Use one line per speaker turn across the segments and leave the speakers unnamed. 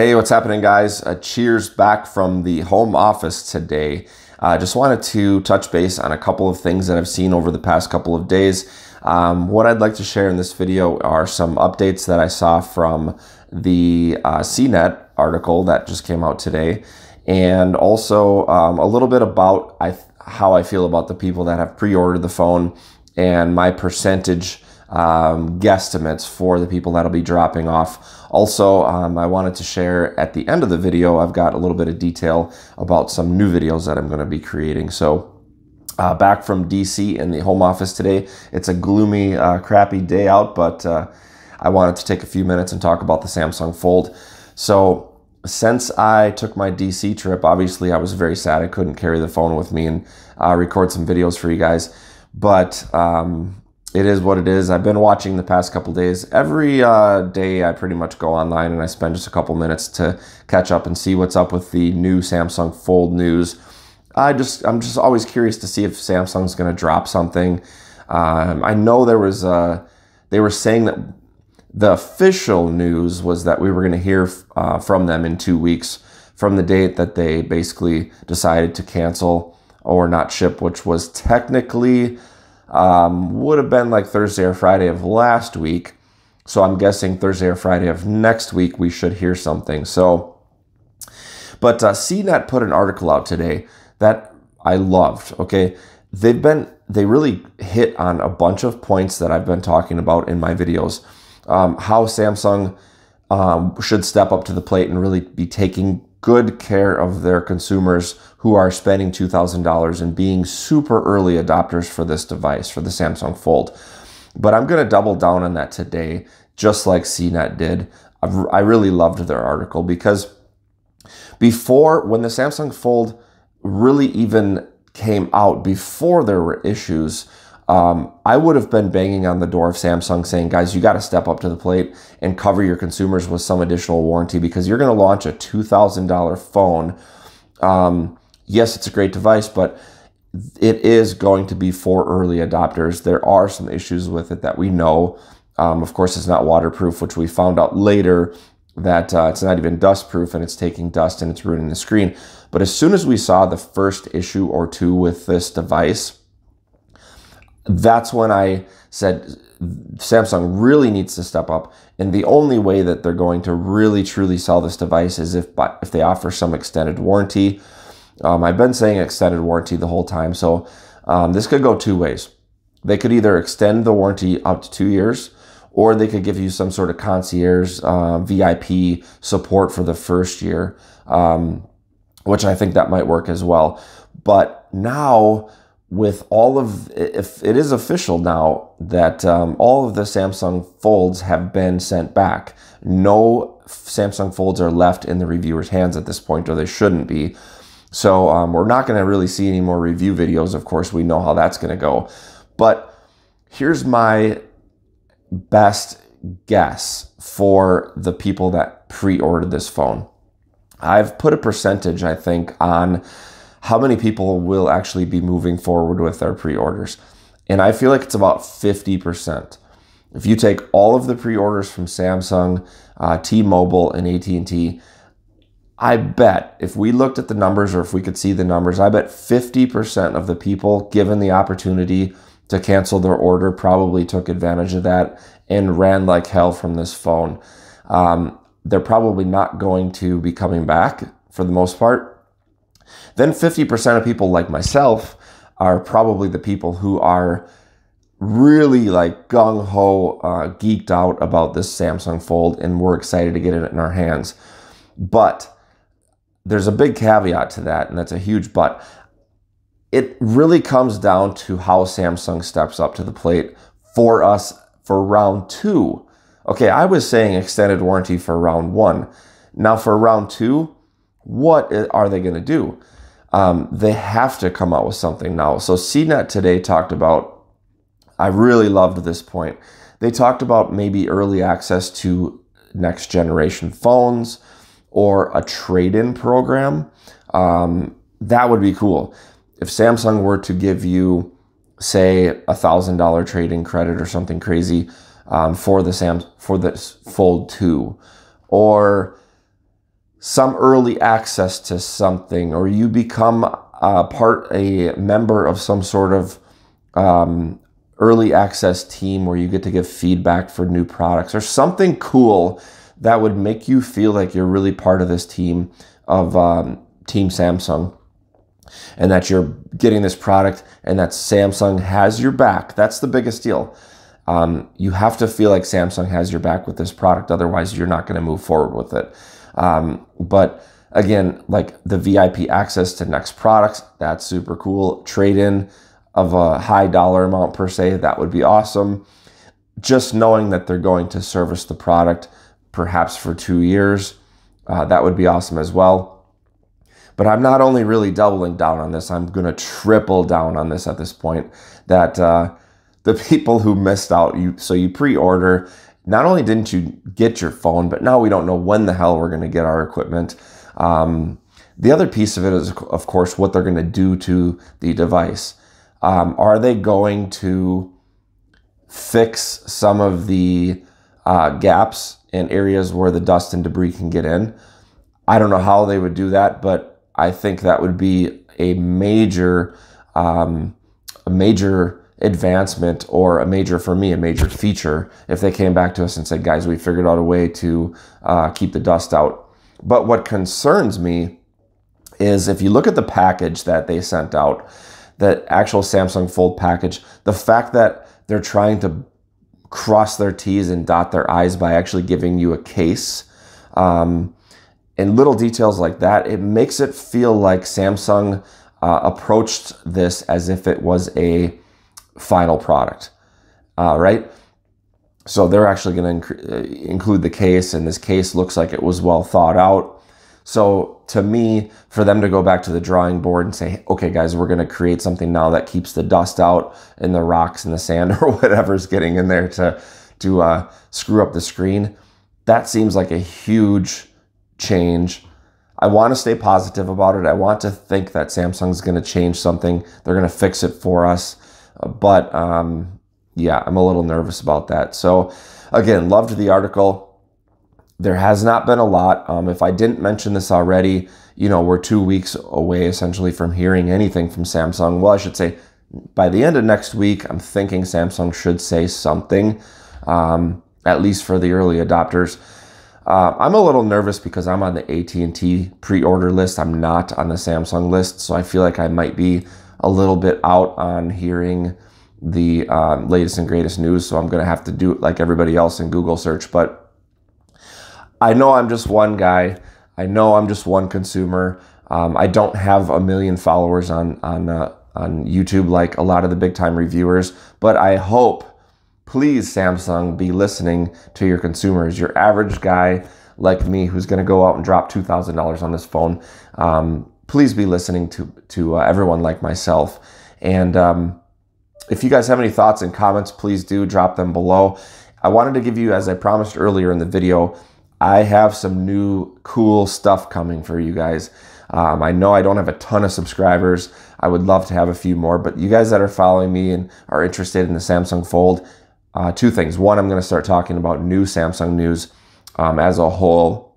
Hey, what's happening, guys? Uh, cheers back from the home office today. I uh, just wanted to touch base on a couple of things that I've seen over the past couple of days. Um, what I'd like to share in this video are some updates that I saw from the uh, CNET article that just came out today, and also um, a little bit about I how I feel about the people that have pre ordered the phone and my percentage um, guesstimates for the people that'll be dropping off. Also, um, I wanted to share at the end of the video, I've got a little bit of detail about some new videos that I'm going to be creating. So uh, back from DC in the home office today. It's a gloomy, uh, crappy day out, but uh, I wanted to take a few minutes and talk about the Samsung Fold. So since I took my DC trip, obviously I was very sad I couldn't carry the phone with me and uh, record some videos for you guys. But um, it is what it is. I've been watching the past couple days. Every uh, day, I pretty much go online and I spend just a couple minutes to catch up and see what's up with the new Samsung Fold news. I just I'm just always curious to see if Samsung's going to drop something. Um, I know there was uh, they were saying that the official news was that we were going to hear uh, from them in two weeks from the date that they basically decided to cancel or not ship, which was technically um, would have been like Thursday or Friday of last week. So I'm guessing Thursday or Friday of next week we should hear something. So, but uh, CNET put an article out today that I loved. Okay, they've been they really hit on a bunch of points that I've been talking about in my videos. Um, how Samsung um, should step up to the plate and really be taking good care of their consumers who are spending $2,000 and being super early adopters for this device, for the Samsung Fold. But I'm going to double down on that today, just like CNET did. I've, i really loved their article because before, when the Samsung Fold really even came out, before there were issues, um, I would have been banging on the door of Samsung saying, guys, you got to step up to the plate and cover your consumers with some additional warranty because you're going to launch a $2,000 phone. Um, yes, it's a great device, but it is going to be for early adopters. There are some issues with it that we know. Um, of course, it's not waterproof, which we found out later that uh, it's not even dustproof and it's taking dust and it's ruining the screen. But as soon as we saw the first issue or two with this device, that's when I said Samsung really needs to step up. And the only way that they're going to really truly sell this device is if if they offer some extended warranty. Um, I've been saying extended warranty the whole time, so um, this could go two ways. They could either extend the warranty up to two years, or they could give you some sort of concierge uh, VIP support for the first year, um, which I think that might work as well. But now with all of if it is official now that um, all of the Samsung folds have been sent back. No Samsung folds are left in the reviewer's hands at this point, or they shouldn't be. So um, we're not going to really see any more review videos. Of course, we know how that's going to go. But here's my best guess for the people that pre-ordered this phone. I've put a percentage, I think, on how many people will actually be moving forward with their pre orders. And I feel like it's about 50%. If you take all of the pre orders from Samsung, uh, T Mobile, and AT&T, I bet if we looked at the numbers or if we could see the numbers, I bet 50% of the people given the opportunity to cancel their order probably took advantage of that and ran like hell from this phone. Um, they're probably not going to be coming back for the most part. Then 50% of people like myself are probably the people who are really like gung ho uh, geeked out about this Samsung Fold and we're excited to get it in our hands. But there's a big caveat to that, and that's a huge but. It really comes down to how Samsung steps up to the plate for us for round two. Okay, I was saying extended warranty for round one. Now for round two, what are they going to do? Um, they have to come out with something now. So CNET today talked about, I really loved this point. They talked about maybe early access to next generation phones or a trade in program. Um, that would be cool. If Samsung were to give you, say, a thousand dollar trade in credit or something crazy um, for the Sam for this Fold Two, or some early access to something or you become a uh, part a member of some sort of um, early access team where you get to give feedback for new products or something cool that would make you feel like you're really part of this team of um, team samsung and that you're getting this product and that samsung has your back that's the biggest deal um, you have to feel like samsung has your back with this product otherwise you're not going to move forward with it um, but again, like the VIP access to next products, that's super cool. Trade in of a high dollar amount per se, that would be awesome. Just knowing that they're going to service the product perhaps for two years, uh, that would be awesome as well. But I'm not only really doubling down on this, I'm going to triple down on this at this point that uh, the people who missed out, you so you pre order not only didn't you get your phone, but now we don't know when the hell we're going to get our equipment. Um, the other piece of it is, of course, what they're going to do to the device. Um, are they going to fix some of the uh, gaps and areas where the dust and debris can get in? I don't know how they would do that, but I think that would be a major, um, a major advancement or a major for me a major feature if they came back to us and said guys we figured out a way to uh, keep the dust out but what concerns me is if you look at the package that they sent out that actual samsung fold package the fact that they're trying to cross their t's and dot their i's by actually giving you a case um, and little details like that it makes it feel like samsung uh, approached this as if it was a final product, uh, right? So they're actually going to uh, include the case, and this case looks like it was well thought out. So to me, for them to go back to the drawing board and say, okay, guys, we're going to create something now that keeps the dust out and the rocks and the sand or whatever's getting in there to, to uh, screw up the screen, that seems like a huge change. I want to stay positive about it. I want to think that Samsung's going to change something. They're going to fix it for us. But um, yeah, I'm a little nervous about that. So again, loved the article. There has not been a lot. Um, if I didn't mention this already, you know, we're two weeks away essentially from hearing anything from Samsung. Well, I should say by the end of next week, I'm thinking Samsung should say something, um, at least for the early adopters. Uh, I'm a little nervous because I'm on the AT&T pre-order list. I'm not on the Samsung list, so I feel like I might be a little bit out on hearing the um, latest and greatest news, so I'm going to have to do it like everybody else in Google search. But I know I'm just one guy. I know I'm just one consumer. Um, I don't have a million followers on on uh, on YouTube like a lot of the big time reviewers, but I hope, please Samsung, be listening to your consumers, your average guy like me who's going to go out and drop two thousand dollars on this phone. Um, please be listening to to uh, everyone like myself. And um, if you guys have any thoughts and comments, please do drop them below. I wanted to give you, as I promised earlier in the video, I have some new cool stuff coming for you guys. Um, I know I don't have a ton of subscribers. I would love to have a few more, but you guys that are following me and are interested in the Samsung Fold, uh, two things. One, I'm going to start talking about new Samsung news um, as a whole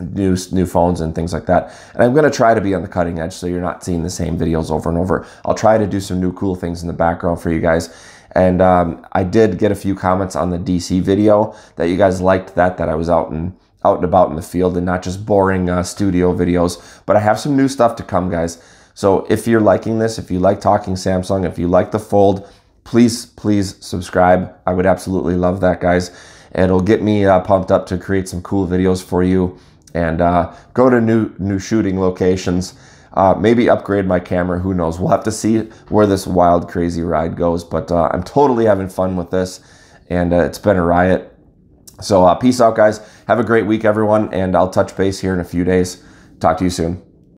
new new phones and things like that. And I'm going to try to be on the cutting edge so you're not seeing the same videos over and over. I'll try to do some new cool things in the background for you guys. And um, I did get a few comments on the DC video that you guys liked that that I was out and out and about in the field and not just boring uh, studio videos. But I have some new stuff to come, guys. So if you're liking this, if you like talking Samsung, if you like the fold, please please subscribe. I would absolutely love that, guys. And it'll get me uh, pumped up to create some cool videos for you and uh, go to new new shooting locations. Uh, maybe upgrade my camera. Who knows? We'll have to see where this wild, crazy ride goes. But uh, I'm totally having fun with this, and uh, it's been a riot. So uh, peace out, guys. Have a great week, everyone, and I'll touch base here in a few days. Talk to you soon.